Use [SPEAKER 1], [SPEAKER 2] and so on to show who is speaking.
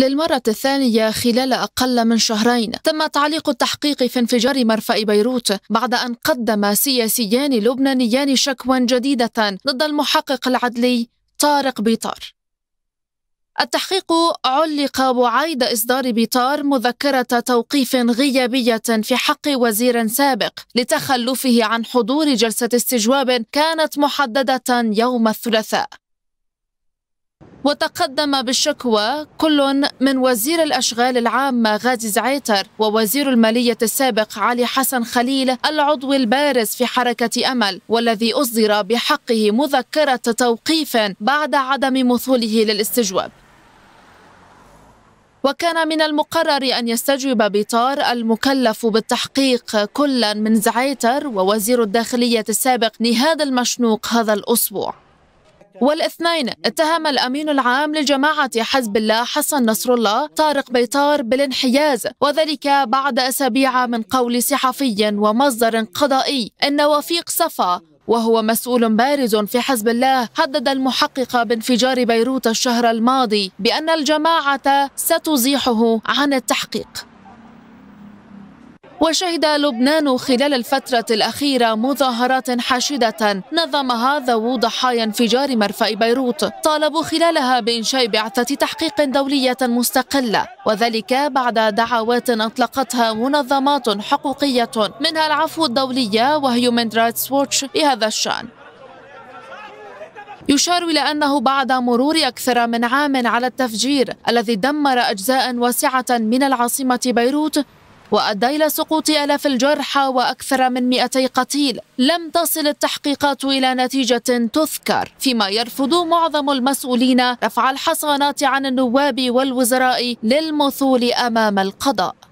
[SPEAKER 1] للمرة الثانية خلال أقل من شهرين تم تعليق التحقيق في انفجار مرفأ بيروت بعد أن قدم سياسيان لبنانيان شكوى جديدة ضد المحقق العدلي طارق بيطار التحقيق علق بعيد إصدار بيطار مذكرة توقيف غيابية في حق وزير سابق لتخلفه عن حضور جلسة استجواب كانت محددة يوم الثلاثاء وتقدم بالشكوى كل من وزير الأشغال العامة غازي زعيتر ووزير المالية السابق علي حسن خليل العضو البارز في حركة أمل والذي أصدر بحقه مذكرة توقيف بعد عدم مثوله للاستجواب وكان من المقرر أن يستجوب بيطار المكلف بالتحقيق كلا من زعيتر ووزير الداخلية السابق نهاد المشنوق هذا الأسبوع والاثنين اتهم الأمين العام لجماعة حزب الله حسن نصر الله طارق بيطار بالانحياز وذلك بعد أسابيع من قول صحفي ومصدر قضائي أن وفيق صفا وهو مسؤول بارز في حزب الله هدد المحقق بانفجار بيروت الشهر الماضي بأن الجماعة ستزيحه عن التحقيق وشهد لبنان خلال الفترة الأخيرة مظاهرات حاشدة نظمها ذوو ضحايا انفجار مرفأ بيروت طالبوا خلالها بإنشاء بعثة تحقيق دولية مستقلة وذلك بعد دعوات أطلقتها منظمات حقوقية منها العفو الدولية وهيومن رايتس ووتش بهذا الشأن يشار إلى أنه بعد مرور أكثر من عام على التفجير الذي دمر أجزاء واسعة من العاصمة بيروت وأدى إلى سقوط آلاف الجرحى وأكثر من 200 قتيل لم تصل التحقيقات إلى نتيجة تذكر فيما يرفض معظم المسؤولين رفع الحصانات عن النواب والوزراء للمثول أمام القضاء